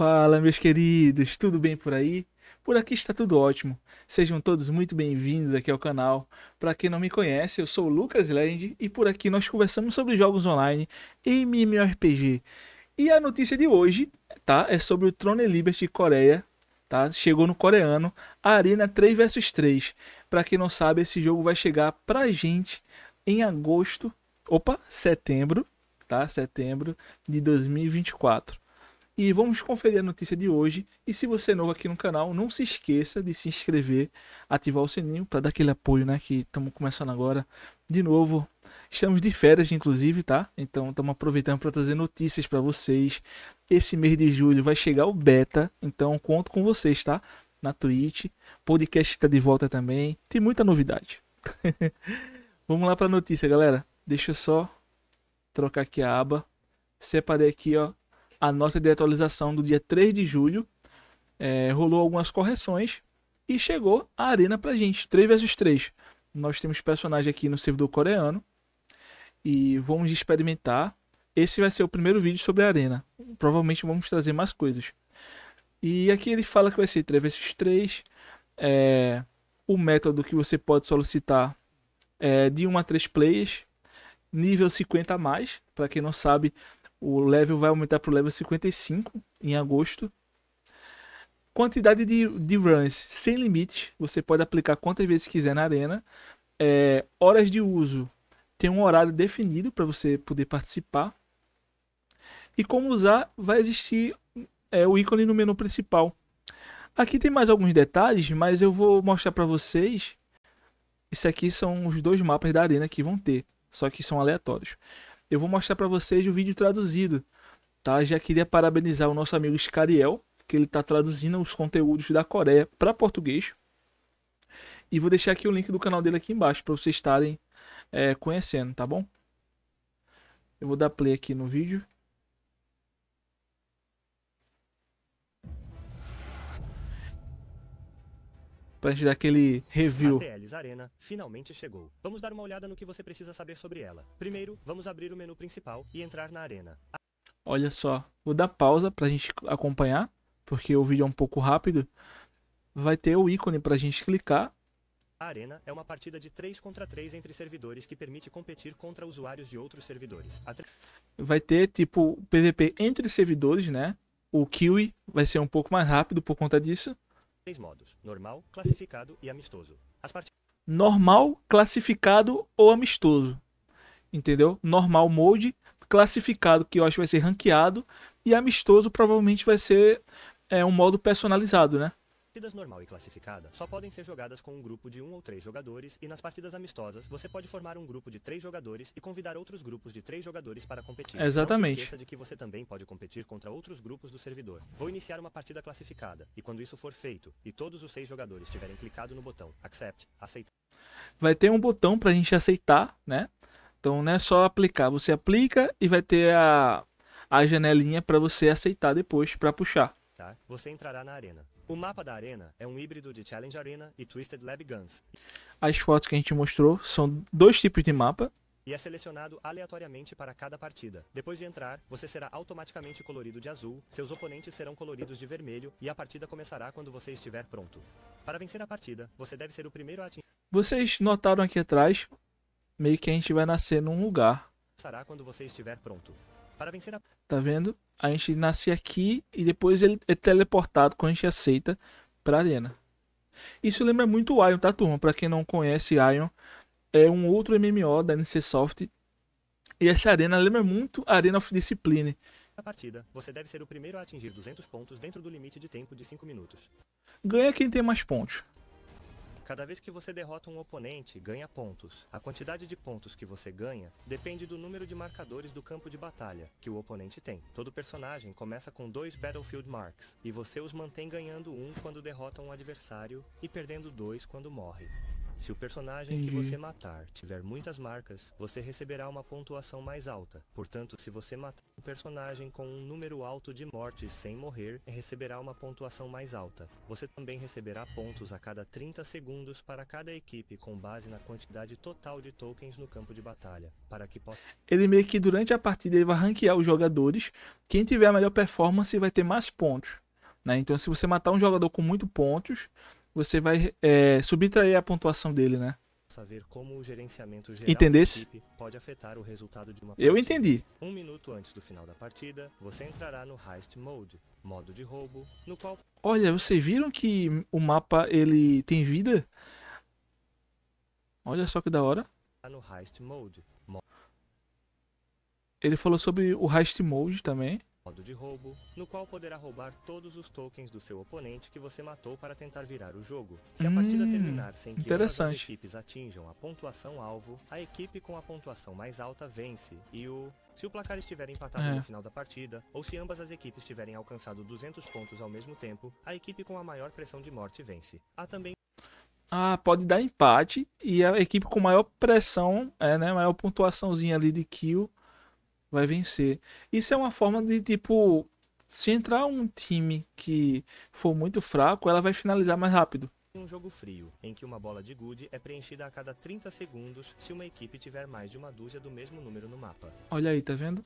Fala, meus queridos, tudo bem por aí? Por aqui está tudo ótimo. Sejam todos muito bem-vindos aqui ao canal. Para quem não me conhece, eu sou o Lucas Land e por aqui nós conversamos sobre jogos online e MMORPG. E a notícia de hoje, tá, é sobre o Throne Liberty Coreia, tá? Chegou no coreano, Arena 3 vs 3. Para quem não sabe, esse jogo vai chegar pra gente em agosto, opa, setembro, tá? Setembro de 2024. E vamos conferir a notícia de hoje. E se você é novo aqui no canal, não se esqueça de se inscrever, ativar o sininho para dar aquele apoio, né? Que estamos começando agora de novo. Estamos de férias, inclusive, tá? Então estamos aproveitando para trazer notícias para vocês. Esse mês de julho vai chegar o beta, então conto com vocês, tá? Na Twitch, podcast está de volta também. Tem muita novidade. Vamos lá para a notícia, galera. Deixa eu só trocar aqui a aba. Separei aqui, ó, a nota de atualização do dia 3 de julho é, rolou algumas correções e chegou a arena pra gente, 3 versus 3. Nós temos personagem aqui no servidor coreano e vamos experimentar. Esse vai ser o primeiro vídeo sobre a arena. Provavelmente vamos trazer mais coisas. E aqui ele fala que vai ser 3 versus 3. É, o método que você pode solicitar é de 1 a 3 players, nível 50 a mais. Para quem não sabe, o level vai aumentar para o level 55 em agosto. Quantidade de, de runs sem limite. Você pode aplicar quantas vezes quiser na arena. É, horas de uso. Tem um horário definido para você poder participar. E como usar, vai existir é, o ícone no menu principal. Aqui tem mais alguns detalhes, mas eu vou mostrar para vocês. Isso aqui são os dois mapas da arena que vão ter, só que são aleatórios eu vou mostrar para vocês o vídeo traduzido, tá? Já queria parabenizar o nosso amigo Scariel, que ele está traduzindo os conteúdos da Coreia para português. E vou deixar aqui o link do canal dele aqui embaixo para vocês estarem é, conhecendo, tá bom? Eu vou dar play aqui no vídeo. pra gente dar aquele review. A TLs Arena finalmente chegou. Vamos dar uma olhada no que você precisa saber sobre ela. Primeiro, vamos abrir o menu principal e entrar na arena. Olha só, vou dar pausa pra gente acompanhar, porque o vídeo é um pouco rápido. Vai ter o ícone pra gente clicar a Arena é uma partida de 3 contra 3 entre servidores que permite competir contra usuários de outros servidores. Tre... Vai ter, tipo, PVP entre servidores, né? O Kiwi vai ser um pouco mais rápido por conta disso três modos: normal, classificado e amistoso. As partidas normal, classificado ou amistoso. Entendeu? Normal mode, classificado que eu acho que vai ser ranqueado e amistoso provavelmente vai ser é, um modo personalizado, né? partidas normal e classificada só podem ser jogadas com um grupo de um ou três jogadores e nas partidas amistosas você pode formar um grupo de três jogadores e convidar outros grupos de três jogadores para competir. Exatamente. Não se esqueça de que você também pode competir contra outros grupos do servidor. Vou iniciar uma partida classificada e quando isso for feito e todos os seis jogadores tiverem clicado no botão Accept, aceitar. Vai ter um botão para a gente aceitar, né? Então não é só aplicar, você aplica e vai ter a, a janelinha para você aceitar depois para puxar conquistar, tá? você entrará na arena. O mapa da arena é um híbrido de Challenge Arena e Twisted Lab Guns. As fotos que a gente mostrou são dois tipos de mapa, e é selecionado aleatoriamente para cada partida. Depois de entrar, você será automaticamente colorido de azul, seus oponentes serão coloridos de vermelho e a partida começará quando você estiver pronto. Para vencer a partida, você deve ser o primeiro a atingir. Vocês notaram aqui atrás, meio que a gente vai nascer num lugar. quando você estiver pronto para vencer a... Tá vendo? A gente nasce aqui e depois ele é teleportado quando a gente aceita pra arena. Isso lembra muito o Ion, tá, turma? Pra quem não conhece Ion, é um outro MMO da NC Soft. E essa arena lembra muito Arena of Discipline. a partida, você deve ser o primeiro a atingir 200 pontos dentro do limite de tempo de 5 minutos. Ganha quem tem mais pontos. Cada vez que você derrota um oponente, ganha pontos. A quantidade de pontos que você ganha depende do número de marcadores do campo de batalha que o oponente tem. Todo personagem começa com dois Battlefield Marks, e você os mantém ganhando um quando derrota um adversário e perdendo dois quando morre. Se o personagem que você matar tiver muitas marcas, você receberá uma pontuação mais alta. Portanto, se você matar um personagem com um número alto de mortes sem morrer, receberá uma pontuação mais alta. Você também receberá pontos a cada 30 segundos para cada equipe com base na quantidade total de tokens no campo de batalha, para que possa Ele meio que durante a partida ele vai ranquear os jogadores. Quem tiver a melhor performance vai ter mais pontos, né? Então, se você matar um jogador com muito pontos, você vai é, subtrair a pontuação dele, né? saber como o gerenciamento geral Entendesse? pode afetar o resultado de uma partida. Eu entendi. Um minuto antes do final da partida, você entrará no Heist Mode, modo de roubo, no qual... Olha, vocês viram que o mapa, ele tem vida? Olha só que da hora. No Heist Mode. Ele falou sobre o Heist Mode também modo de roubo, no qual poderá roubar todos os tokens do seu oponente que você matou para tentar virar o jogo. Se a partida hum, terminar sem que as equipes atinjam a pontuação alvo, a equipe com a pontuação mais alta vence, e o... Se o placar estiver empatado é. no final da partida, ou se ambas as equipes tiverem alcançado 200 pontos ao mesmo tempo, a equipe com a maior pressão de morte vence. Há também... Ah, pode dar empate, e a equipe com maior pressão, é, né, maior pontuaçãozinha ali de kill, vai vencer. Isso é uma forma de, tipo, se entrar um time que for muito fraco, ela vai finalizar mais rápido um jogo frio, em que uma bola de gude é preenchida a cada 30 segundos se uma equipe tiver mais de uma dúzia do mesmo número no mapa. Olha aí, tá vendo?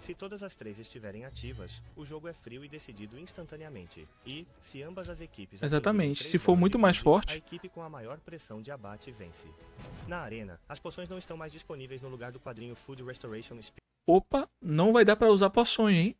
Se todas as três estiverem ativas, o jogo é frio e decidido instantaneamente. E, se ambas as equipes... Exatamente, se for muito mais forte... A equipe com a maior pressão de abate vence. Na arena, as poções não estão mais disponíveis no lugar do quadrinho Food Restoration Speed opa, não vai dar para usar poções, hein?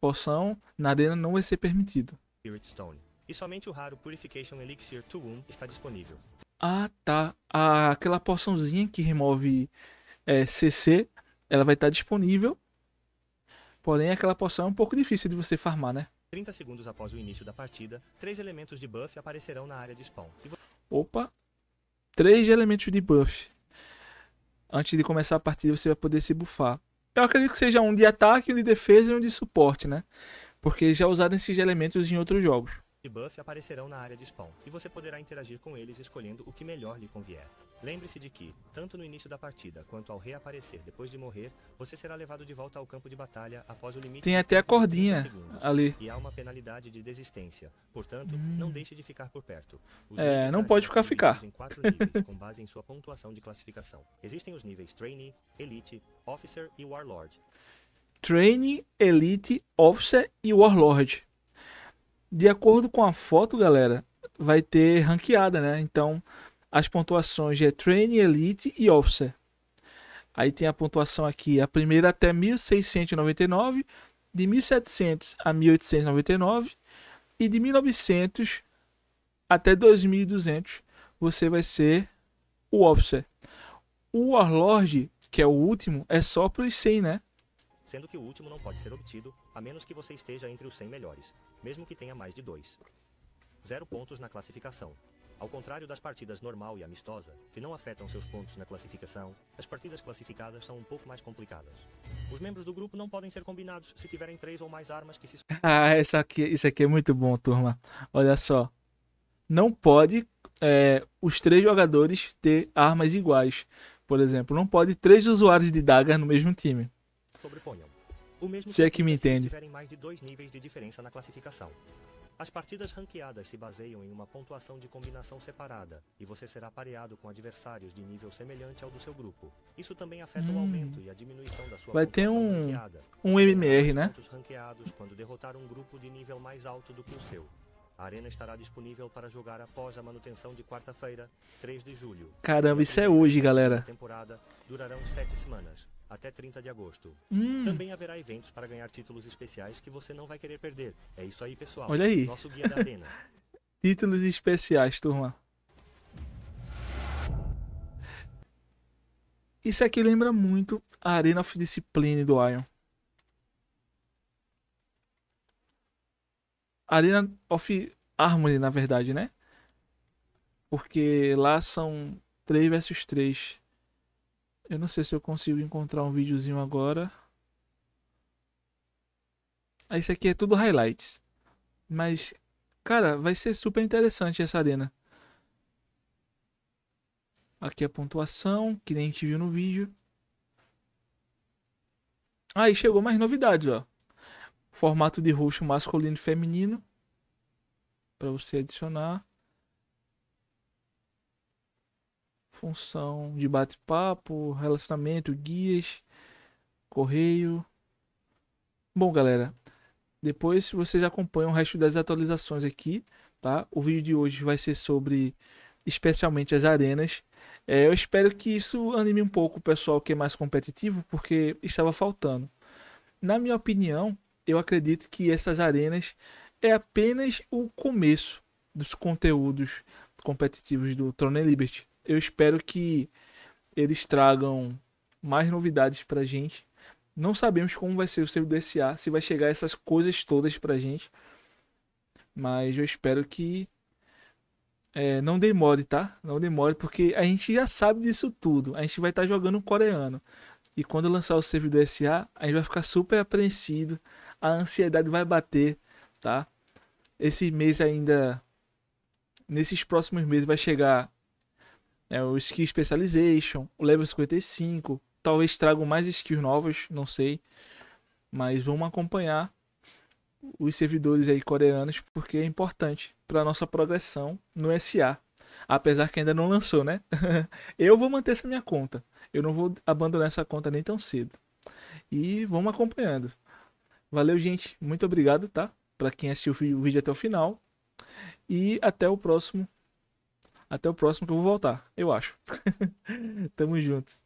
Poção na arena não vai ser permitida. Spirit Stone. E somente o raro Purification Elixir to Womb está disponível. Ah, tá. Ah, aquela poçãozinha que remove é, CC, ela vai estar tá disponível. Porém, aquela poção é um pouco difícil de você farmar, né? 30 segundos após o início da partida, três elementos de buff aparecerão na área de spawn. Opa! Três elementos de buff. Antes de começar a partida, você vai poder se buffar. Então, eu acredito que seja um de ataque, um de defesa e um de suporte, né? Porque já usaram esses elementos em outros jogos. E buff aparecerão na área de spawn, e você poderá interagir com eles escolhendo o que melhor lhe convier. Lembre-se de que, tanto no início da partida quanto ao reaparecer depois de morrer, você será levado de volta ao campo de batalha após o limite. Tem até a cordinha segundos, ali. E há uma penalidade de desistência. Portanto, hum. não deixe de ficar por perto. Os é, não pode ficar ficar. Em quatro níveis, com base em sua pontuação de classificação. Existem os níveis Trainee, Elite, Officer e Warlord. Trainee, Elite, Officer e Warlord. De acordo com a foto, galera, vai ter ranqueada, né? Então, as pontuações é Training, Elite e Officer. Aí tem a pontuação aqui, a primeira até 1699, de 1700 a 1899 e de 1900 até 2200 você vai ser o Officer. O Warlord, que é o último, é só para os 100, né? Sendo que o último não pode ser obtido, a menos que você esteja entre os 100 melhores, mesmo que tenha mais de dois. Zero pontos na classificação. Ao contrário das partidas normal e amistosa, que não afetam seus pontos na classificação, as partidas classificadas são um pouco mais complicadas. Os membros do grupo não podem ser combinados se tiverem três ou mais armas que se. Ah, isso aqui, isso aqui é muito bom, turma. Olha só. Não pode é, os três jogadores ter armas iguais. Por exemplo, não pode três usuários de dagger no mesmo time. Sobreponham. O mesmo se é que me entende. Se tiverem mais de dois níveis de diferença na classificação. As partidas ranqueadas se baseiam em uma pontuação de combinação separada, e você será pareado com adversários de nível semelhante ao do seu grupo. Isso também afeta hum. o aumento e a diminuição da sua Vai ter um ranqueada. um MMR, né? ranqueados quando derrotar um grupo de nível mais alto do que o seu. A arena estará disponível para jogar após a manutenção de quarta-feira, 3 de julho. Caramba, isso é hoje, galera. A temporada durarão 7 semanas, até 30 de agosto. Hum. Também haverá eventos para ganhar títulos especiais que você não vai querer perder. É isso aí, pessoal. Olha aí. Nosso guia da arena. títulos especiais, turma. Isso aqui lembra muito a Arena of Discipline do Ion. Arena of Harmony, na verdade, né? Porque lá são 3 versus 3. Eu não sei se eu consigo encontrar um videozinho agora. Ah, isso aqui é tudo highlights. Mas, cara, vai ser super interessante essa arena. Aqui a pontuação, que nem a gente viu no vídeo. Aí ah, chegou mais novidades, ó. Formato de roxo masculino e feminino. Para você adicionar. Função de bate-papo, relacionamento, guias, correio. Bom, galera, depois vocês acompanham o resto das atualizações aqui, tá? O vídeo de hoje vai ser sobre especialmente as arenas. É, eu espero que isso anime um pouco o pessoal que é mais competitivo, porque estava faltando. Na minha opinião, eu acredito que essas arenas é apenas o começo dos conteúdos competitivos do Tron Liberty. Eu espero que eles tragam mais novidades pra gente. Não sabemos como vai ser o seu DSA, se vai chegar essas coisas todas pra gente. Mas eu espero que é, não demore, tá? Não demore, porque a gente já sabe disso tudo. A gente vai estar tá jogando coreano. E quando lançar o servidor SA, a gente vai ficar super apreensivo a ansiedade vai bater, tá? Esse mês ainda, nesses próximos meses vai chegar é, o Skill Specialization, o Level 55, talvez tragam mais skills novas, não sei, mas vamos acompanhar os servidores aí coreanos porque é importante para nossa progressão no SA, apesar que ainda não lançou, né? eu vou manter essa minha conta. Eu não vou abandonar essa conta nem tão cedo. E vamos acompanhando. Valeu, gente. Muito obrigado, tá? Para quem assistiu o vídeo até o final. E até o próximo. Até o próximo que eu vou voltar, eu acho. Tamo junto.